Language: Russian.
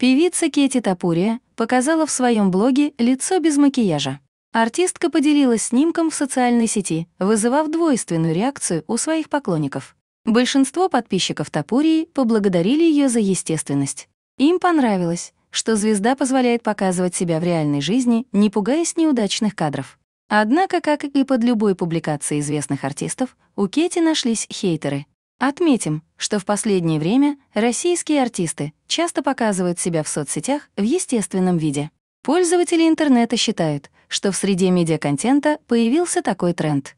Певица Кети Тапурия показала в своем блоге лицо без макияжа. Артистка поделилась снимком в социальной сети, вызывав двойственную реакцию у своих поклонников. Большинство подписчиков Тапурии поблагодарили ее за естественность. Им понравилось, что звезда позволяет показывать себя в реальной жизни, не пугаясь неудачных кадров. Однако, как и под любой публикацией известных артистов, у Кети нашлись хейтеры. Отметим, что в последнее время российские артисты часто показывают себя в соцсетях в естественном виде. Пользователи интернета считают, что в среде медиаконтента появился такой тренд —